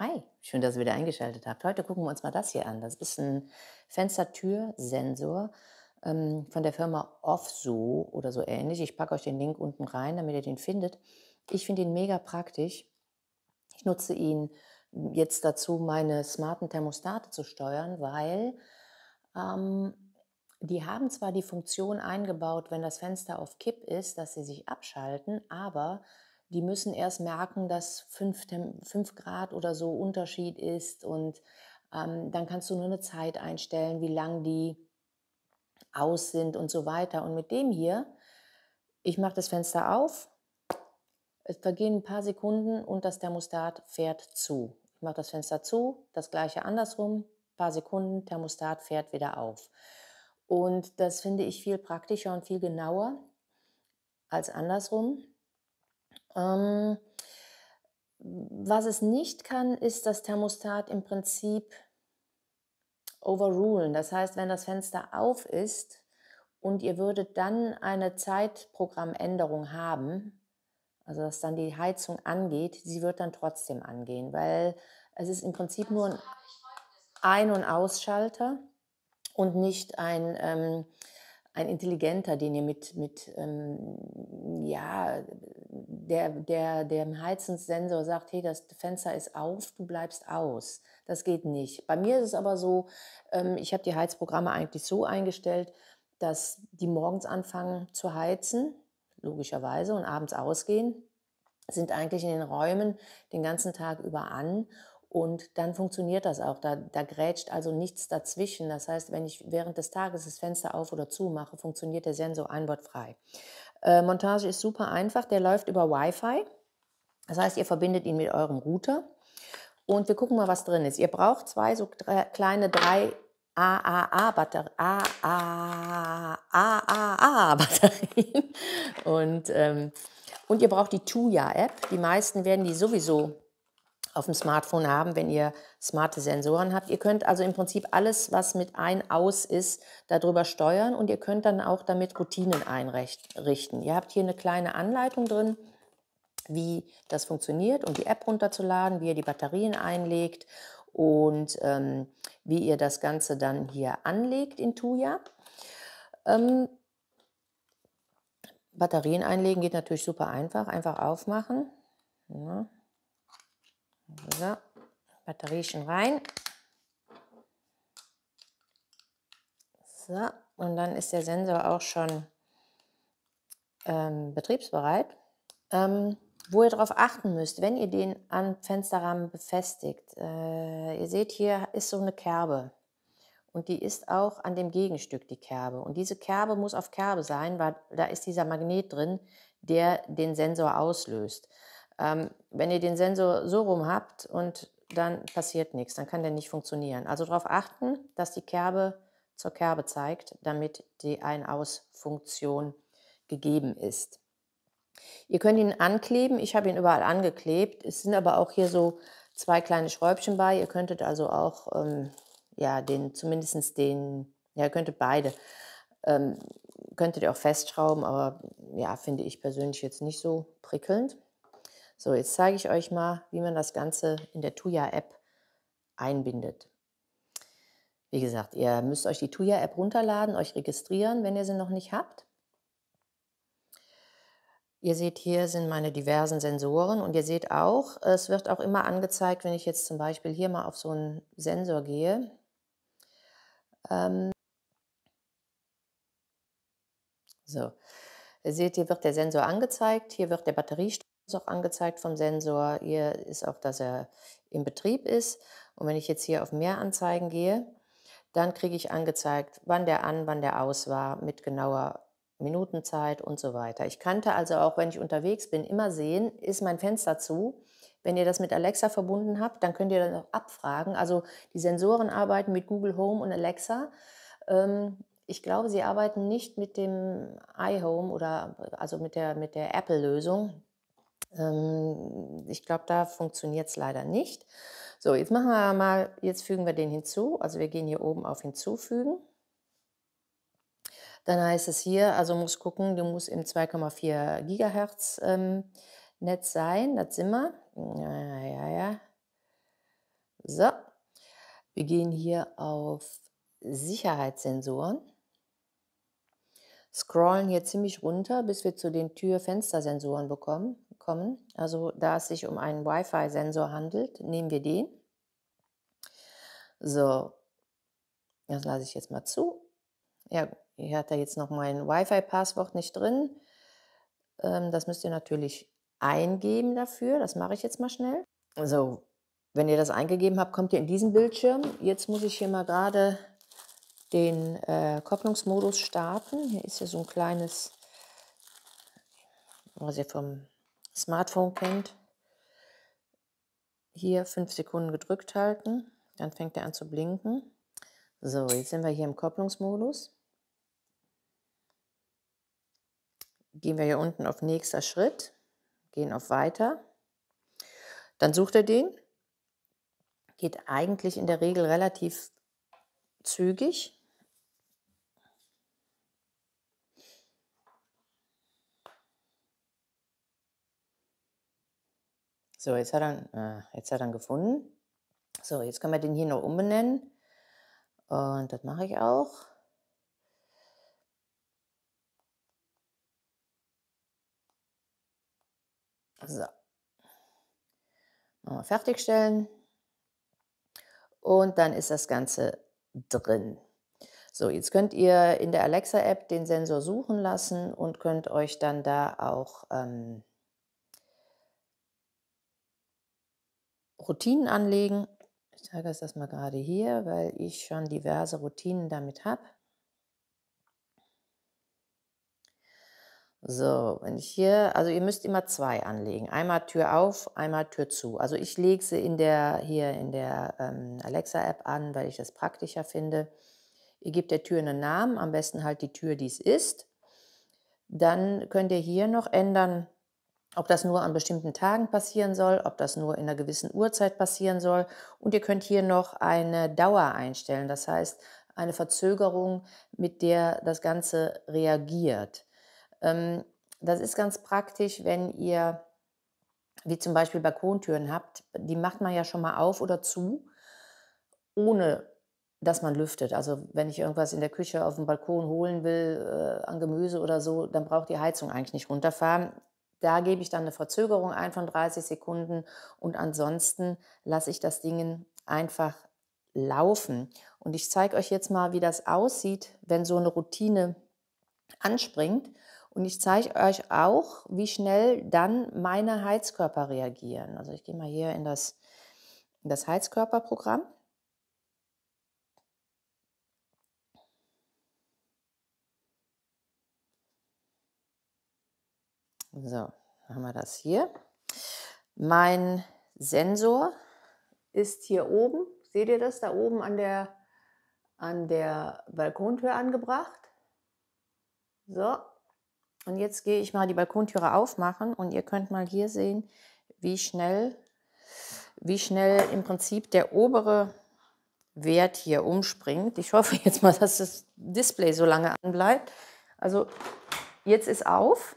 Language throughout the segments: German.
Hi, schön, dass ihr wieder eingeschaltet habt. Heute gucken wir uns mal das hier an. Das ist ein Fenstertürsensor ähm, von der Firma Offso oder so ähnlich. Ich packe euch den Link unten rein, damit ihr den findet. Ich finde ihn mega praktisch. Ich nutze ihn jetzt dazu, meine smarten Thermostate zu steuern, weil ähm, die haben zwar die Funktion eingebaut, wenn das Fenster auf Kipp ist, dass sie sich abschalten, aber die müssen erst merken, dass 5, 5 Grad oder so Unterschied ist und ähm, dann kannst du nur eine Zeit einstellen, wie lang die aus sind und so weiter. Und mit dem hier, ich mache das Fenster auf, es vergehen ein paar Sekunden und das Thermostat fährt zu. Ich mache das Fenster zu, das gleiche andersrum, paar Sekunden, Thermostat fährt wieder auf. Und das finde ich viel praktischer und viel genauer als andersrum. Ähm, was es nicht kann, ist das Thermostat im Prinzip overrulen. Das heißt, wenn das Fenster auf ist und ihr würdet dann eine Zeitprogrammänderung haben, also dass dann die Heizung angeht, sie wird dann trotzdem angehen, weil es ist im Prinzip nur ein Ein- und Ausschalter und nicht ein, ähm, ein intelligenter, den ihr mit, mit ähm, ja, der, der, der im Heizungssensor sagt, hey, das Fenster ist auf, du bleibst aus. Das geht nicht. Bei mir ist es aber so, ähm, ich habe die Heizprogramme eigentlich so eingestellt, dass die morgens anfangen zu heizen, logischerweise, und abends ausgehen, sind eigentlich in den Räumen den ganzen Tag über an und dann funktioniert das auch. Da, da grätscht also nichts dazwischen. Das heißt, wenn ich während des Tages das Fenster auf oder zu mache, funktioniert der Sensor einwandfrei. Äh, Montage ist super einfach, der läuft über Wi-Fi. Das heißt, ihr verbindet ihn mit eurem Router. Und wir gucken mal, was drin ist. Ihr braucht zwei so drei, kleine drei AAA-Batterien. AAA-Batterien. Und, ähm, und ihr braucht die Tuya-App. Die meisten werden die sowieso auf dem Smartphone haben, wenn ihr smarte Sensoren habt. Ihr könnt also im Prinzip alles, was mit ein, aus ist, darüber steuern und ihr könnt dann auch damit Routinen einrichten. Ihr habt hier eine kleine Anleitung drin, wie das funktioniert, um die App runterzuladen, wie ihr die Batterien einlegt und ähm, wie ihr das Ganze dann hier anlegt in Tuya. Ähm, Batterien einlegen geht natürlich super einfach. Einfach aufmachen. Ja. Ne? So, Batterie schon rein. So, und dann ist der Sensor auch schon ähm, betriebsbereit. Ähm, wo ihr darauf achten müsst, wenn ihr den an Fensterrahmen befestigt. Äh, ihr seht, hier ist so eine Kerbe und die ist auch an dem Gegenstück die Kerbe. Und diese Kerbe muss auf Kerbe sein, weil da ist dieser Magnet drin, der den Sensor auslöst. Ähm, wenn ihr den Sensor so rum habt und dann passiert nichts, dann kann der nicht funktionieren. Also darauf achten, dass die Kerbe zur Kerbe zeigt, damit die Ein-Aus-Funktion gegeben ist. Ihr könnt ihn ankleben, ich habe ihn überall angeklebt. Es sind aber auch hier so zwei kleine Schräubchen bei. Ihr könntet also auch, ähm, ja, den, zumindest den, ja, ihr könntet beide, ähm, könntet ihr auch festschrauben, aber ja, finde ich persönlich jetzt nicht so prickelnd. So, jetzt zeige ich euch mal, wie man das Ganze in der Tuya-App einbindet. Wie gesagt, ihr müsst euch die Tuya-App runterladen, euch registrieren, wenn ihr sie noch nicht habt. Ihr seht, hier sind meine diversen Sensoren und ihr seht auch, es wird auch immer angezeigt, wenn ich jetzt zum Beispiel hier mal auf so einen Sensor gehe. Ähm so, ihr seht, hier wird der Sensor angezeigt, hier wird der Batteriestand ist auch angezeigt vom Sensor. Hier ist auch, dass er im Betrieb ist. Und wenn ich jetzt hier auf Mehr Anzeigen gehe, dann kriege ich angezeigt, wann der an, wann der aus war, mit genauer Minutenzeit und so weiter. Ich kannte also auch, wenn ich unterwegs bin, immer sehen, ist mein Fenster zu. Wenn ihr das mit Alexa verbunden habt, dann könnt ihr das auch abfragen. Also die Sensoren arbeiten mit Google Home und Alexa. Ähm, ich glaube, sie arbeiten nicht mit dem iHome oder also mit der, mit der Apple-Lösung. Ähm, ich glaube, da funktioniert es leider nicht. So, jetzt machen wir mal, jetzt fügen wir den hinzu. Also wir gehen hier oben auf hinzufügen. Dann heißt es hier, also muss gucken, du musst im 2,4 Gigahertz ähm, Netz sein. Das sind wir. Ja, ja, ja. So, wir gehen hier auf Sicherheitssensoren scrollen hier ziemlich runter, bis wir zu den Tür-Fenstersensoren bekommen, kommen. Also da es sich um einen Wi-Fi-Sensor handelt, nehmen wir den. So, das lasse ich jetzt mal zu. Ja, ich hatte jetzt noch mein Wi-Fi-Passwort nicht drin. Ähm, das müsst ihr natürlich eingeben dafür. Das mache ich jetzt mal schnell. So, wenn ihr das eingegeben habt, kommt ihr in diesen Bildschirm. Jetzt muss ich hier mal gerade den äh, Kopplungsmodus starten. Hier ist ja so ein kleines, was ihr vom Smartphone kennt. Hier fünf Sekunden gedrückt halten, dann fängt er an zu blinken. So, jetzt sind wir hier im Kopplungsmodus. Gehen wir hier unten auf nächster Schritt, gehen auf weiter. Dann sucht er den. Geht eigentlich in der Regel relativ zügig. So, jetzt hat er, äh, jetzt hat er gefunden. So, jetzt können wir den hier noch umbenennen. Und das mache ich auch. So. Nochmal fertigstellen. Und dann ist das Ganze drin. So, jetzt könnt ihr in der Alexa-App den Sensor suchen lassen und könnt euch dann da auch ähm, Routinen anlegen. Ich zeige es das mal gerade hier, weil ich schon diverse Routinen damit habe. So, wenn ich hier, also ihr müsst immer zwei anlegen. Einmal Tür auf, einmal Tür zu. Also ich lege sie in der, hier in der ähm, Alexa-App an, weil ich das praktischer finde. Ihr gebt der Tür einen Namen, am besten halt die Tür, die es ist. Dann könnt ihr hier noch ändern, ob das nur an bestimmten Tagen passieren soll, ob das nur in einer gewissen Uhrzeit passieren soll. Und ihr könnt hier noch eine Dauer einstellen, das heißt eine Verzögerung, mit der das Ganze reagiert. Ähm, das ist ganz praktisch, wenn ihr, wie zum Beispiel Balkontüren habt, die macht man ja schon mal auf oder zu, ohne dass man lüftet. Also wenn ich irgendwas in der Küche auf dem Balkon holen will, äh, an Gemüse oder so, dann braucht die Heizung eigentlich nicht runterfahren. Da gebe ich dann eine Verzögerung ein von 30 Sekunden und ansonsten lasse ich das Ding einfach laufen. Und ich zeige euch jetzt mal, wie das aussieht, wenn so eine Routine anspringt. Und ich zeige euch auch, wie schnell dann meine Heizkörper reagieren. Also ich gehe mal hier in das, in das Heizkörperprogramm. So, haben wir das hier. Mein Sensor ist hier oben. Seht ihr das da oben an der, an der Balkontür angebracht? So, und jetzt gehe ich mal die Balkontüre aufmachen und ihr könnt mal hier sehen, wie schnell, wie schnell im Prinzip der obere Wert hier umspringt. Ich hoffe jetzt mal, dass das Display so lange anbleibt. Also jetzt ist auf.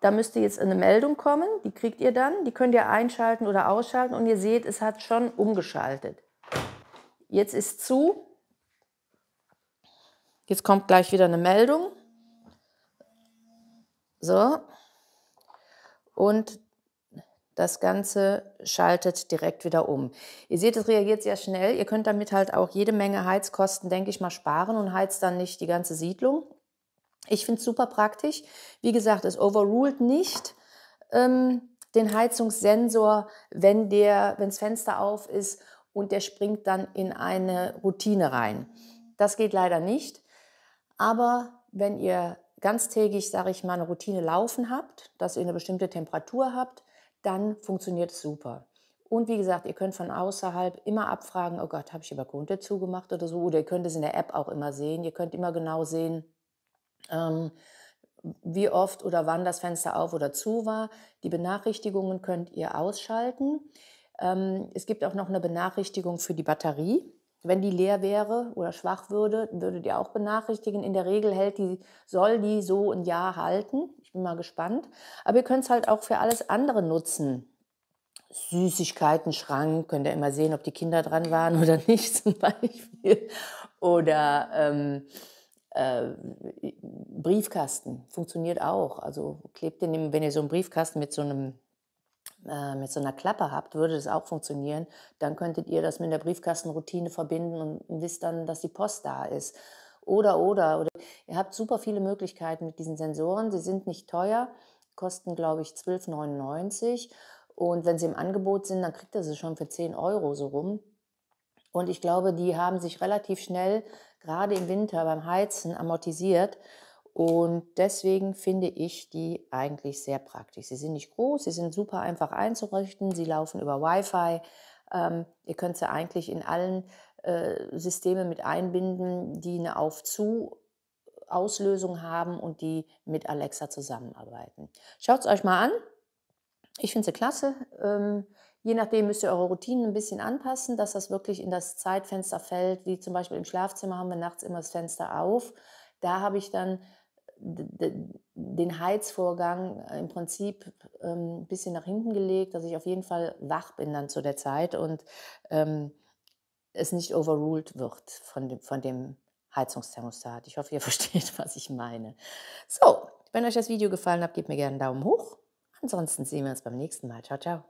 Da müsste jetzt eine Meldung kommen, die kriegt ihr dann, die könnt ihr einschalten oder ausschalten und ihr seht, es hat schon umgeschaltet. Jetzt ist zu. Jetzt kommt gleich wieder eine Meldung. So. Und das Ganze schaltet direkt wieder um. Ihr seht, es reagiert sehr schnell. Ihr könnt damit halt auch jede Menge Heizkosten, denke ich mal, sparen und heizt dann nicht die ganze Siedlung ich finde es super praktisch. Wie gesagt, es overruled nicht ähm, den Heizungssensor, wenn das Fenster auf ist und der springt dann in eine Routine rein. Das geht leider nicht. Aber wenn ihr ganztägig, sage ich mal, eine Routine laufen habt, dass ihr eine bestimmte Temperatur habt, dann funktioniert es super. Und wie gesagt, ihr könnt von außerhalb immer abfragen, oh Gott, habe ich über Balkontür zugemacht oder so. Oder ihr könnt es in der App auch immer sehen. Ihr könnt immer genau sehen, ähm, wie oft oder wann das Fenster auf oder zu war. Die Benachrichtigungen könnt ihr ausschalten. Ähm, es gibt auch noch eine Benachrichtigung für die Batterie. Wenn die leer wäre oder schwach würde, würdet ihr auch benachrichtigen. In der Regel hält die, soll die so ein Jahr halten. Ich bin mal gespannt. Aber ihr könnt es halt auch für alles andere nutzen. Süßigkeiten, Schrank, könnt ihr immer sehen, ob die Kinder dran waren oder nicht zum Beispiel. Oder ähm, äh, Briefkasten funktioniert auch. Also klebt den, wenn ihr so einen Briefkasten mit so einem äh, mit so einer Klappe habt, würde das auch funktionieren. Dann könntet ihr das mit der Briefkastenroutine verbinden und wisst dann, dass die Post da ist. Oder, oder, oder. Ihr habt super viele Möglichkeiten mit diesen Sensoren. Sie sind nicht teuer, kosten, glaube ich, 12,99. Und wenn sie im Angebot sind, dann kriegt ihr sie schon für 10 Euro so rum. Und ich glaube, die haben sich relativ schnell gerade im Winter beim Heizen amortisiert. Und deswegen finde ich die eigentlich sehr praktisch. Sie sind nicht groß, sie sind super einfach einzurichten, sie laufen über Wi-Fi. Ähm, ihr könnt sie eigentlich in allen äh, Systemen mit einbinden, die eine Auf-Zu-Auslösung haben und die mit Alexa zusammenarbeiten. Schaut es euch mal an. Ich finde sie klasse. Ähm, Je nachdem müsst ihr eure Routinen ein bisschen anpassen, dass das wirklich in das Zeitfenster fällt. Wie zum Beispiel im Schlafzimmer haben wir nachts immer das Fenster auf. Da habe ich dann den Heizvorgang äh, im Prinzip ähm, ein bisschen nach hinten gelegt, dass ich auf jeden Fall wach bin dann zu der Zeit und ähm, es nicht overruled wird von dem, von dem Heizungsthermostat. Ich hoffe, ihr versteht, was ich meine. So, wenn euch das Video gefallen hat, gebt mir gerne einen Daumen hoch. Ansonsten sehen wir uns beim nächsten Mal. Ciao, ciao.